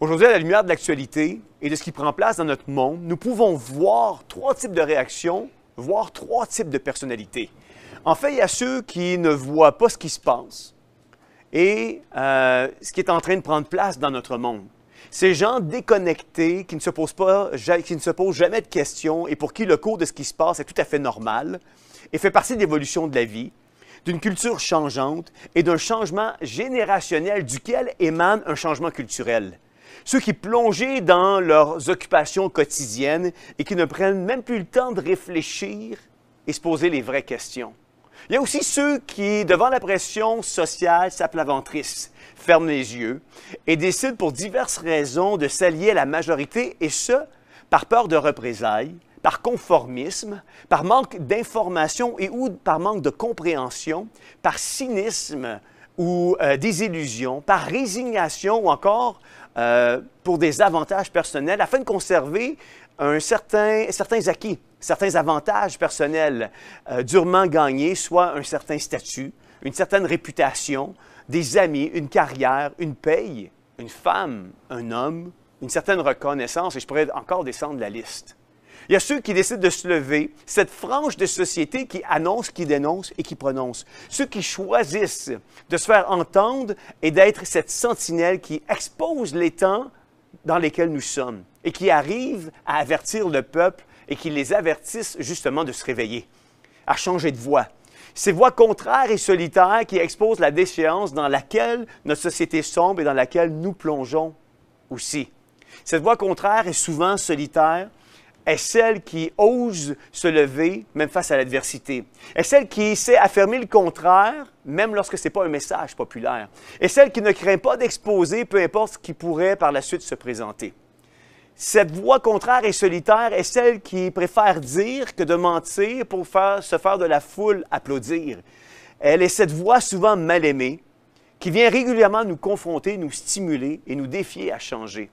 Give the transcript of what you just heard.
Aujourd'hui, à la lumière de l'actualité et de ce qui prend place dans notre monde, nous pouvons voir trois types de réactions, voir trois types de personnalités. En fait, il y a ceux qui ne voient pas ce qui se passe et euh, ce qui est en train de prendre place dans notre monde. Ces gens déconnectés qui ne se posent, pas, qui ne se posent jamais de questions et pour qui le cours de ce qui se passe est tout à fait normal et fait partie de l'évolution de la vie, d'une culture changeante et d'un changement générationnel duquel émane un changement culturel. Ceux qui plongeaient dans leurs occupations quotidiennes et qui ne prennent même plus le temps de réfléchir et se poser les vraies questions. Il y a aussi ceux qui, devant la pression sociale, aventrice ferment les yeux et décident pour diverses raisons de s'allier à la majorité, et ce, par peur de représailles, par conformisme, par manque d'information et ou par manque de compréhension, par cynisme ou euh, des illusions, par résignation ou encore euh, pour des avantages personnels afin de conserver certains acquis, certains avantages personnels euh, durement gagnés, soit un certain statut, une certaine réputation, des amis, une carrière, une paye, une femme, un homme, une certaine reconnaissance, et je pourrais encore descendre la liste. Il y a ceux qui décident de se lever, cette frange de société qui annonce, qui dénonce et qui prononce. Ceux qui choisissent de se faire entendre et d'être cette sentinelle qui expose les temps dans lesquels nous sommes et qui arrive à avertir le peuple et qui les avertissent justement de se réveiller, à changer de voie. Ces voix contraires et solitaires qui exposent la déchéance dans laquelle notre société sombre et dans laquelle nous plongeons aussi. Cette voix contraire est souvent solitaire, est celle qui ose se lever même face à l'adversité, est celle qui sait affirmer le contraire même lorsque ce n'est pas un message populaire, est celle qui ne craint pas d'exposer peu importe ce qui pourrait par la suite se présenter. Cette voix contraire et solitaire est celle qui préfère dire que de mentir pour faire, se faire de la foule applaudir. Elle est cette voix souvent mal aimée qui vient régulièrement nous confronter, nous stimuler et nous défier à changer.